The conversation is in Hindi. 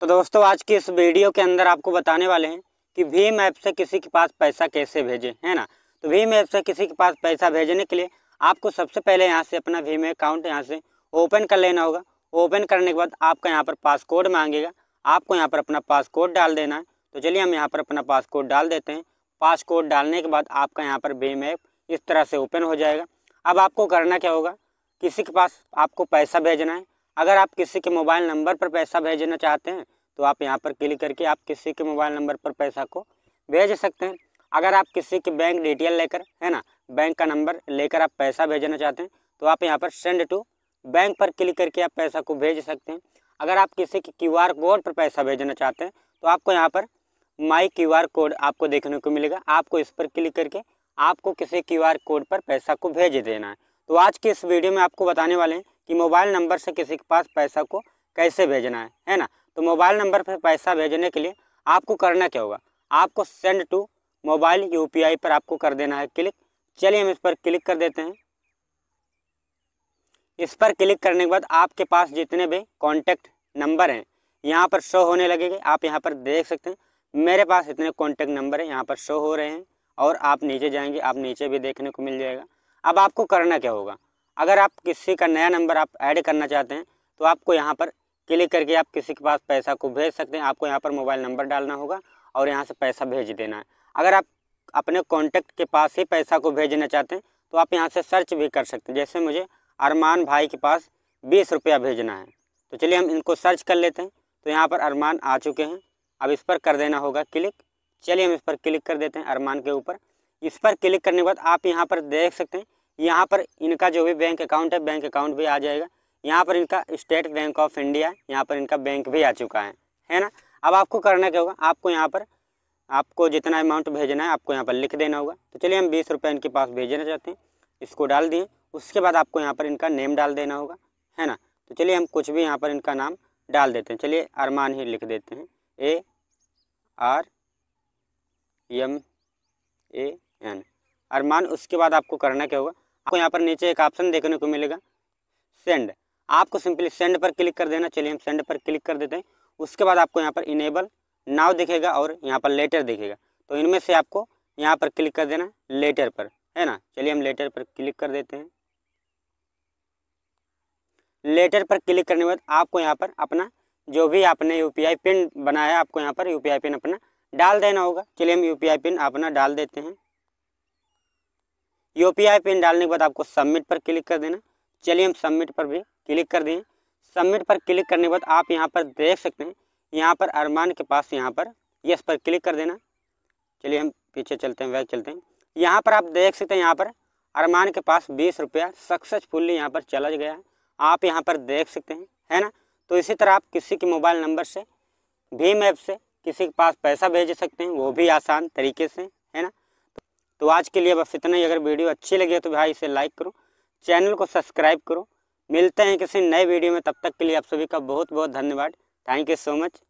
तो दोस्तों आज की इस वीडियो के अंदर आपको बताने वाले हैं कि भीम ऐप से किसी के पास पैसा कैसे भेजें है ना तो भीम ऐप से किसी के पास पैसा भेजने के लिए आपको सबसे पहले यहाँ से अपना भीम अकाउंट यहाँ से ओपन कर लेना होगा ओपन करने के बाद आपका यहाँ पर पासकोड मांगेगा आपको यहाँ पर अपना पासकोड डाल देना है तो चलिए हम यहाँ पर अपना पासकोड डाल देते हैं पासकोड डालने के बाद आपका यहाँ पर भीम ऐप इस तरह से ओपन हो जाएगा अब आपको करना क्या होगा किसी के पास आपको पैसा भेजना है अगर आप किसी के मोबाइल नंबर पर पैसा भेजना चाहते हैं तो आप यहाँ पर क्लिक करके आप किसी के मोबाइल नंबर पर पैसा को भेज सकते हैं अगर आप किसी के बैंक डिटेल लेकर है ना बैंक का नंबर लेकर आप पैसा भेजना चाहते हैं तो आप यहाँ पर सेंड टू बैंक पर क्लिक करके आप पैसा को भेज सकते हैं अगर आप किसी के क्यू आर कोड पर पैसा भेजना चाहते हैं तो आपको यहाँ पर माई क्यू आर कोड आपको देखने को मिलेगा आपको इस पर क्लिक करके आपको किसी क्यू आर कोड पर पैसा को भेज देना है तो आज के इस वीडियो में आपको बताने वाले हैं कि मोबाइल नंबर से किसी के पास पैसा को कैसे भेजना है है ना तो मोबाइल नंबर पर पैसा भेजने के लिए आपको करना क्या होगा आपको सेंड टू मोबाइल यू पर आपको कर देना है क्लिक चलिए हम इस पर क्लिक कर देते हैं इस पर क्लिक करने के बाद आपके पास जितने भी कॉन्टैक्ट नंबर हैं यहाँ पर शो होने लगेंगे आप यहाँ पर देख सकते हैं मेरे पास इतने कॉन्टैक्ट नंबर हैं यहाँ पर शो हो रहे हैं और आप नीचे जाएंगे आप नीचे भी देखने को मिल जाएगा अब आपको करना क्या होगा अगर आप किसी का नया नंबर आप ऐड करना चाहते हैं तो आपको यहाँ पर क्लिक करके आप किसी के पास पैसा को भेज सकते हैं आपको यहाँ पर मोबाइल नंबर डालना होगा और यहाँ से पैसा भेज देना है अगर आप अपने कॉन्टैक्ट के पास ही पैसा को भेजना चाहते हैं तो आप यहाँ से सर्च भी कर सकते हैं जैसे मुझे अरमान भाई के पास बीस रुपया भेजना है तो चलिए हम इनको सर्च कर लेते हैं तो यहाँ पर अरमान आ चुके हैं अब इस पर कर देना होगा क्लिक चलिए हम इस पर क्लिक कर देते हैं अरमान के ऊपर इस पर क्लिक करने के बाद आप यहाँ पर देख सकते हैं यहाँ पर इनका जो भी बैंक अकाउंट है बैंक अकाउंट भी आ जाएगा यहाँ पर इनका स्टेट बैंक ऑफ इंडिया यहाँ पर इनका बैंक भी आ चुका है है ना अब आपको करना क्या होगा आपको यहाँ पर आपको जितना अमाउंट भेजना है आपको यहाँ पर लिख देना होगा तो चलिए हम बीस रुपये इनके पास भेजना चाहते हैं इसको डाल दिए उसके बाद आपको यहाँ पर इनका नेम डाल देना होगा है ना तो चलिए हम कुछ भी यहाँ पर इनका नाम डाल देते हैं चलिए अरमान ही लिख देते हैं A R M A N Arman उसके बाद आपको करना क्या होगा आपको यहाँ पर नीचे एक ऑप्शन देखने को मिलेगा सेंड आपको सिंपली सेंड पर क्लिक कर देना चलिए हम सेंड पर क्लिक कर देते हैं उसके बाद आपको यहाँ पर इनेबल नाव दिखेगा और यहाँ पर लेटर दिखेगा तो इनमें से आपको यहाँ पर क्लिक कर देना लेटर पर है ना चलिए हम लेटर पर क्लिक कर देते हैं लेटर पर क्लिक करने के बाद आपको यहाँ पर अपना जो भी आपने यू पिन बनाया आपको यहाँ पर यू पिन अपना डाल देना होगा चलिए हम यू पिन अपना डाल देते हैं यू पिन डालने के बाद आपको सबमिट पर क्लिक कर देना चलिए हम सबमिट पर भी क्लिक कर दें सबमिट पर क्लिक करने के बाद आप यहाँ पर देख सकते हैं यहाँ पर अरमान के पास यहाँ पर यस पर क्लिक कर देना चलिए हम पीछे चलते हैं बैग चलते हैं यहाँ पर आप देख सकते हैं यहाँ पर अरमान के पास बीस रुपया सक्सेसफुल्ली यहाँ पर चला गया है आप यहाँ पर देख सकते हैं है ना तो इसी तरह आप किसी के मोबाइल नंबर से भीम ऐप से किसी के पास पैसा भेज सकते हैं वो भी आसान तरीके से तो आज के लिए बस इतना ही अगर वीडियो अच्छी लगी तो भाई इसे लाइक करो चैनल को सब्सक्राइब करो मिलते हैं किसी नए वीडियो में तब तक के लिए आप सभी का बहुत बहुत धन्यवाद थैंक यू सो मच